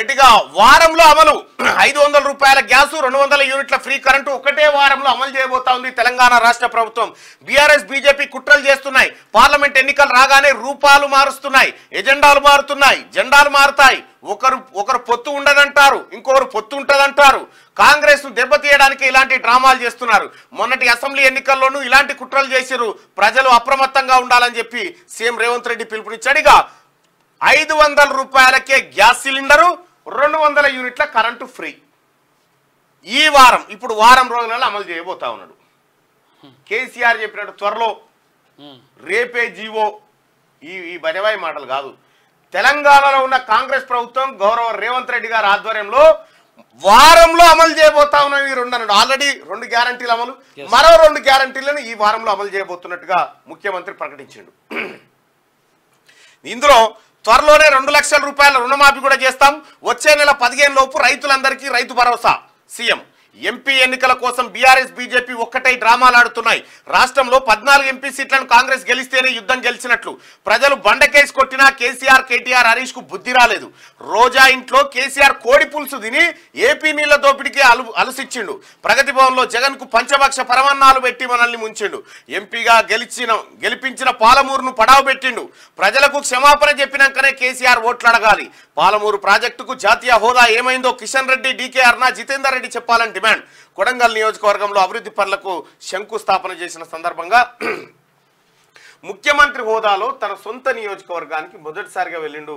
రైట్గా వారంలో అమలు ఐదు వందల రూపాయల గ్యాసు రెండు వందల యూనిట్ల ఫ్రీ కరెంటు ఒకటే వారంలో అమలు చేయబోతా ఉంది తెలంగాణ రాష్ట్ర ప్రభుత్వం బీఆర్ఎస్ బీజేపీ కుట్రలు చేస్తున్నాయి పార్లమెంట్ ఎన్నికలు రాగానే రూపాలు మారుస్తున్నాయి ఎజెండాలు మారుతున్నాయి జెండాలు మారుతాయి ఒకరు ఒకరు పొత్తు ఉండదంటారు ఇంకొకరు పొత్తు ఉంటుందంటారు కాంగ్రెస్ ను దెబ్బతీయడానికి ఇలాంటి డ్రామాలు చేస్తున్నారు మొన్నటి అసెంబ్లీ ఎన్నికల్లోనూ ఇలాంటి కుట్రలు చేసిరు ప్రజలు అప్రమత్తంగా ఉండాలని చెప్పి సీఎం రేవంత్ రెడ్డి పిలుపునిచ్చాడు ఐదు ఐదు రూపాయలకే గ్యాస్ సిలిండరు రెండు వందల యూనిట్ల కరెంటు ఫ్రీ ఈ వారం ఇప్పుడు వారం రోజులలో అమలు చేయబోతా ఉన్నాడు కేసీఆర్ చెప్పినట్టు త్వరలో రేపే జీవో ఈ ఈ బజవాయి మాటలు కాదు తెలంగాణలో ఉన్న కాంగ్రెస్ ప్రభుత్వం గౌరవ రేవంత్ రెడ్డి గారి ఆధ్వర్యంలో వారంలో అమలు చేయబోతా ఉన్నాం ఈ రెండు అన్నాడు ఆల్రెడీ రెండు గ్యారంటీలు అమలు మరో రెండు గ్యారంటీలను ఈ వారంలో అమలు చేయబోతున్నట్టుగా ముఖ్యమంత్రి ప్రకటించాడు ఇందులో త్వరలోనే రెండు లక్షల రూపాయల రుణమాఫీ కూడా చేస్తాం వచ్చే నెల పదిహేను లోపు రైతులందరికీ రైతు భరోసా సీఎం ఎంపీ ఎన్నికల కోసం బీఆర్ఎస్ బీజేపీ ఒక్కటై డ్రామాలాడుతున్నాయి రాష్ట్రంలో పద్నాలుగు ఎంపీ సీట్లను కాంగ్రెస్ గెలిస్తేనే యుద్ధం గెలిచినట్లు ప్రజలు బండ కేసు కొట్టినా కేసీఆర్ కేటీఆర్ హరీష్ కు బుద్ధి రాలేదు రోజా ఇంట్లో కేసీఆర్ కోడి పులుసు తిని ఏపీ నీళ్ల దోపిడికి అలసిచ్చిండు ప్రగతి లో జగన్ కు పంచపక్ష పరమాన్నాలు పెట్టి మనల్ని ముంచిండు ఎంపీగా గెలిచిన గెలిపించిన పాలమూరును పడావు పెట్టిండు ప్రజలకు క్షమాపణ చెప్పినాకనే కేసీఆర్ అడగాలి పాలమూరు ప్రాజెక్టుకు జాతీయ హోదా ఏమైందో కిషన్ రెడ్డి డీకే అర్నా జితేందర్ రెడ్డి చెప్పాలని డిమాండ్ కొడంగల్ నియోజకవర్గంలో అభివృద్ధి పనులకు శంకుస్థాపన చేసిన సందర్భంగా ముఖ్యమంత్రి హోదాలో తన సొంత నియోజకవర్గానికి మొదటిసారిగా వెళ్ళిండు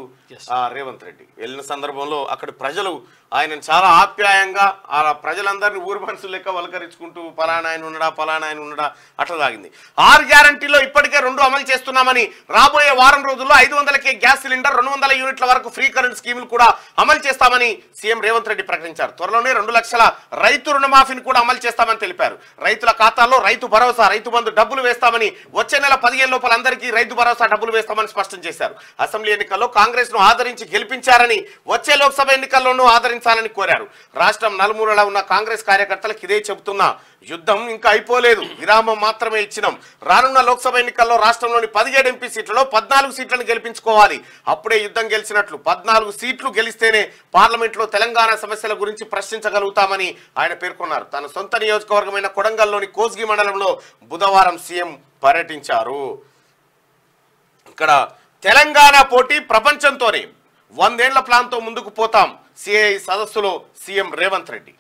రేవంత్ రెడ్డి వెళ్ళిన సందర్భంలో అక్కడ ప్రజలు ఆయనను చాలా ఆప్యాయంగా ఆ ప్రజలందరినీ ఊరు మనసు లెక్క వలకరించుకుంటూ పలానా ఆయన ఉన్నాడా పలానా ఆయన అట్లా సాగింది ఆరు గ్యారంటీలో ఇప్పటికే రెండు అమలు చేస్తున్నామని రాబోయే వారం రోజుల్లో ఐదు వందలకే గ్యాస్ సిలిండర్ రెండు వందల యూనిట్ల వరకు ఫ్రీ కరెంట్ స్కీములు కూడా అమలు చేస్తామని సీఎం రేవంత్ రెడ్డి ప్రకటించారు త్వరలోనే రెండు లక్షల రైతు రుణమాఫీని కూడా అమలు చేస్తామని తెలిపారు రైతుల ఖాతాల్లో రైతు భరోసా రైతు బంధు డబ్బులు వేస్తామని వచ్చే నెల పదిహేను లోపల అందరికీ రైతు భరోసా డబ్బులు వేస్తామని స్పష్టం చేశారు అసెంబ్లీ ఎన్నికల్లో కాంగ్రెస్ ను ఆదరించి గెలిపించారని వచ్చే లోక్సభ ఎన్నికల్లోనూ ఆదరించాలని కోరారు రాష్ట్రం నలుమూలలా ఉన్న కాంగ్రెస్ కార్యకర్తలకు ఇదే చెబుతున్నా యుద్ధం ఇంకా అయిపోలేదు విరామం మాత్రమే ఇచ్చినాం రానున్న లోక్సభ ఎన్నికల్లో ఎన్నికల్లో రాష్ట్రంలోని పదిహేడు ఎంపీ సీట్లలో పద్నాలుగు సీట్లను గెలిపించుకోవాలి అప్పుడే యుద్ధం గెలిచినట్లు పద్నాలుగు సీట్లు గెలిస్తేనే పార్లమెంట్లో తెలంగాణ సమస్యల గురించి ప్రశ్నించగలుగుతామని ఆయన పేర్కొన్నారు తన సొంత నియోజకవర్గమైన కొడంగల్లోని కోస్గి మండలంలో బుధవారం సీఎం పర్యటించారు ఇక్కడ తెలంగాణ పోటీ ప్రపంచంతోనే వందేళ్ల ప్లాన్తో ముందుకు పోతాం సిఐ సదస్సులో సీఎం రేవంత్ రెడ్డి